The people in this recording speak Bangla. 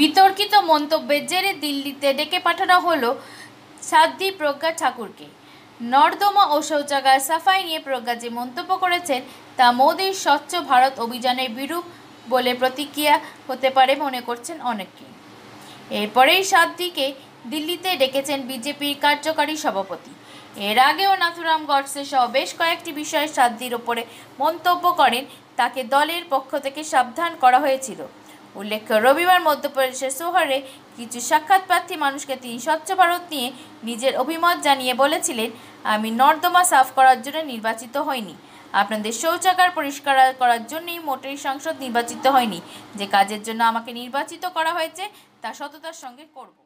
বিতর্কিত মন্তব্যের জেরে দিল্লিতে ডেকে পাঠানো হলো সাধ্বী প্রজ্ঞা ঠাকুরকে নর্দমা ও শৌচাগার সাফাই নিয়ে প্রজ্ঞা যে মন্তব্য করেছেন তা মোদীর স্বচ্ছ ভারত অভিযানের বিরূপ বলে প্রতিক্রিয়া হতে পারে মনে করছেন অনেকে এরপরেই সাধ্বীকে দিল্লিতে ডেকেছেন বিজেপির কার্যকারী সভাপতি এর আগেও নাথুরাম গডসে সহ বেশ কয়েকটি বিষয়ে সাধ্বীর ওপরে মন্তব্য করেন তাকে দলের পক্ষ থেকে সাবধান করা হয়েছিল উল্লেখ্য রবিবার মধ্যপ্রদেশের সোহরে কিছু সাক্ষাৎ প্রার্থী মানুষকে তিনি স্বচ্ছ ভারত নিয়ে নিজের অভিমত জানিয়ে বলেছিলেন আমি নর্দমা সাফ করার জন্য নির্বাচিত হইনি আপনাদের শৌচাগার পরিষ্কার করার জন্যই মোটেই সংসদ নির্বাচিত হয়নি যে কাজের জন্য আমাকে নির্বাচিত করা হয়েছে তা সততার সঙ্গে করব